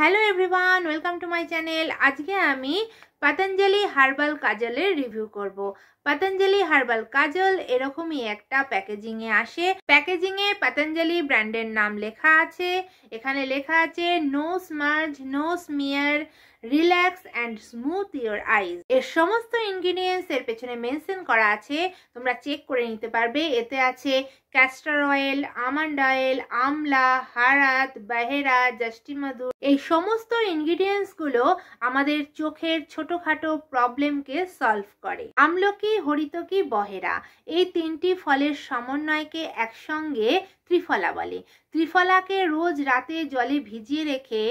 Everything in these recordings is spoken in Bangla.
Hello everyone welcome to my channel আজকে আমি পাতঞ্জলি হার্বাল কাজলের রিভিউ করব। পাতঞ্জলি হার্বাল কাজল এরকমই একটা প্যাকেজিংয়ে আসে প্যাকেজিংয়ে পাতঞ্জলি ব্র্যান্ডের নাম লেখা আছে এখানে লেখা আছে no smudge no smear relax and smooth your eyes এর সমস্ত ইনগ্রিডিয়েন্টস এর পেছনে মেনশন করা আছে তোমরা চেক করে নিতে পারবে এতে আছে ক্যাস্টার অয়েল আমন্ড অয়েল আমলা হারাত বাহেরা জাস্টিমাদুর এই সমস্ত ইনগ্রিডিয়েন্টসগুলো আমাদের চোখের ছোট ছোটখাটো প্রবলেমকে সলভ করে আমলকি হরিতকি বহেরা এই তিনটি ফলের সমন্বয়কে একসঙ্গে ত্রিফলা বলে ত্রিফলাকে রোজ রাতে জলে ভিজিয়ে রেখে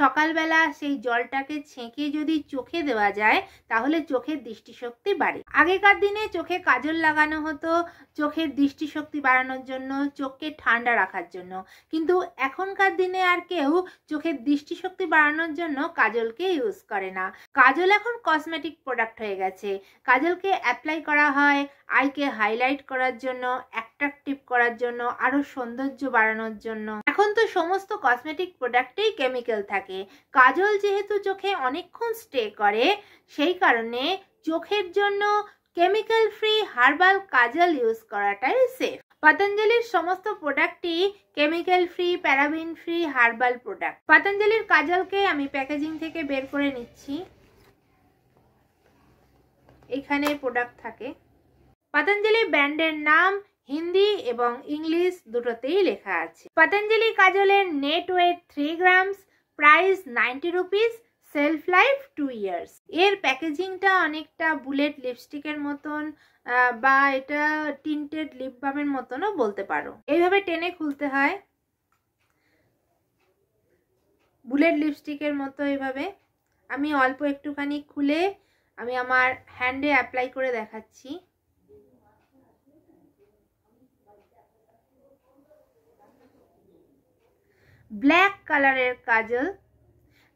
সকালবেলা সেই জলটাকে ছেঁকে যদি চোখে দেওয়া যায় তাহলে চোখের দৃষ্টিশক্তি বাড়ে আগেকার দিনে চোখে কাজল লাগানো হতো চোখের দৃষ্টিশক্তি বাড়ানোর জন্য চোখকে ঠান্ডা রাখার জন্য কিন্তু এখনকার দিনে আর কেউ চোখের দৃষ্টিশক্তি বাড়ানোর জন্য কাজলকে ইউজ করে না কাজল এখন কসমেটিক প্রোডাক্ট হয়ে গেছে কাজলকে অ্যাপ্লাই করা হয় আইকে হাইলাইট করার জন্য অ্যাট্রাকটিভ করার জন্য আরও সুন্দর সৌন্দর্য বাড়ানোর জন্য এখন তো সমস্ত কসমেটিক প্রোডাক্টেই কেমিক্যাল থাকে কাজল যেহেতু চোখে অনেকক্ষণ স্টে করে সেই কারণে চোখের জন্য chemical free herbal kajal use করাটাই সেফ পতঞ্জলির সমস্ত প্রোডাক্টই chemical free paraben free herbal product পতঞ্জলির কাজলকে আমি প্যাকেজিং থেকে বের করে নিচ্ছি এখানে প্রোডাক্ট থাকে পতঞ্জলি ব্র্যান্ডের নাম হিন্দি এবং ইংলিশ দুটোতেই লেখা আছে পতঞ্জলি কাজলের net weight three grams price ninety rupees shelf life two years এর প্যাকেজিংটা অনেকটা বুলেট লিপস্টিকের মতন বা এটা টিন্টেড লিপ বামের মতনও বলতে পারো এইভাবে টেনে খুলতে হয় বুলেট লিপস্টিকের মতো এইভাবে আমি অল্প একটুখানি খুলে আমি আমার হ্যান্ডে অ্যাপ্লাই করে দেখাচ্ছি ব্ল্যাক কালারের কাজল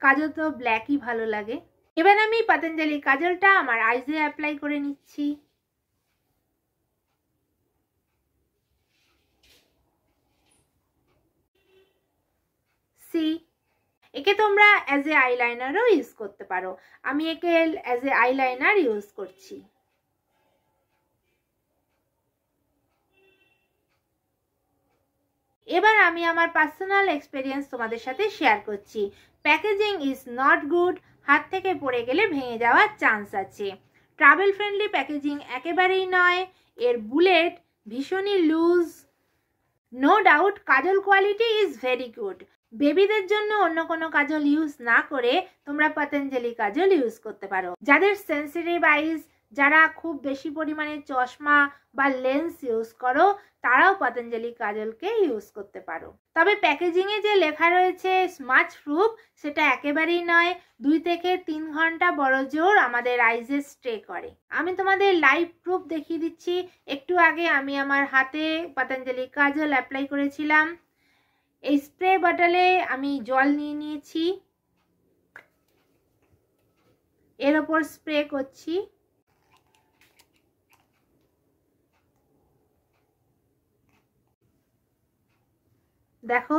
কাজল তো ব্ল্যাকই ভালো লাগে এবার আমি পাতঞ্জলি কাজলটা আমার আইজে অ্যাপ্লাই করে নিচ্ছি সি একে তোমরা অ্যাজ এ আইলাইনারও ইউজ করতে পারো আমি একে অ্যাজ এ আইলাইনার ইউজ করছি এবার আমি আমার পার্সোনাল এক্সপিরিয়েন্স তোমাদের সাথে শেয়ার করছি প্যাকেজিং ইজ নট গুড হাত থেকে পড়ে গেলে ভেঙে যাওয়ার চান্স আছে ট্রাভেল ফ্রেন্ডলি প্যাকেজিং একেবারেই নয় এর বুলেট ভীষণই loose no doubt kajal quality is very good বেবিদের জন্য অন্য কোনো কাজল ইউজ না করে তোমরা পতঞ্জলি কাজল ইউজ করতে পারো যাদের সেন্সিটিভ আইস যারা খুব বেশি পরিমাণে চশমা বা লেন্স ইউজ করো তারাও পতঞ্জলি কাজলকে ইউজ করতে পারো তবে প্যাকেজিংয়ে যে লেখা রয়েছে স্মাচ প্রুফ সেটা একেবারেই নয় দুই থেকে তিন ঘন্টা বড় জোর আমাদের আইজে স্টে করে আমি তোমাদের লাইভ প্রুফ দেখিয়ে দিচ্ছি একটু আগে আমি আমার হাতে পতঞ্জলি কাজল অ্যাপ্লাই করেছিলাম এই স্প্রে বটলে আমি জল নিয়ে নিয়েছি এর ওপর স্প্রে করছি দেখো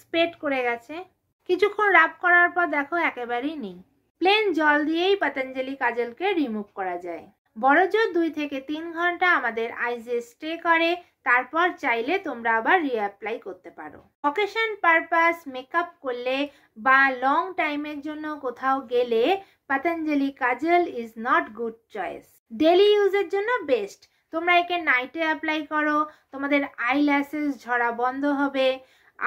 স্প্রেড করে গেছে কিছুক্ষণ রাব করার পর দেখো একেবারেই নেই প্লেন জল দিয়েই পতঞ্জলি কাজলকে রিমুভ করা যায় বড় জোর দুই থেকে তিন ঘন্টা আমাদের আইজে স্টে করে তারপর চাইলে তোমরা আবার রিঅ্যাপ্লাই করতে পারো অকেশন পারপাস মেকআপ করলে বা লং টাইমের জন্য কোথাও গেলে Patanjali kajal is not good choice daily ইউজের জন্য বেস্ট তোমরা একে নাইটে অ্যাপ্লাই করো তোমাদের আই ল্যাসেস ঝরা বন্ধ হবে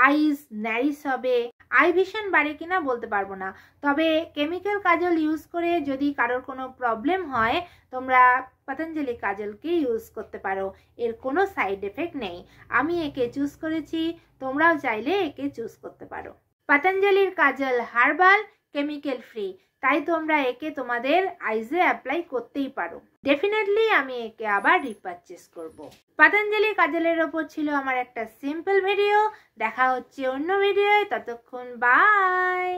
আইস ন্যারিস হবে আই ভিশন বাড়ে কিনা বলতে পারবো না তবে কেমিক্যাল কাজল ইউজ করে যদি কারোর কোনো প্রবলেম হয় তোমরা পতঞ্জলি কাজলকে ইউজ করতে পারো এর কোনো সাইড এফেক্ট নেই আমি একে চুজ করেছি তোমরাও চাইলে একে চুজ করতে পারো পতঞ্জলির কাজল হার্বাল কেমিক্যাল ফ্রি তাই তোমরা একে তোমাদের আইজে অ্যাপ্লাই করতেই পারো ডেফিনেটলি আমি একে আবার রিপারচেস করব। পাতঞ্জলি কাজলের ওপর ছিল আমার একটা সিম্পল ভিডিও দেখা হচ্ছে অন্য ভিডিওয় ততক্ষণ বাই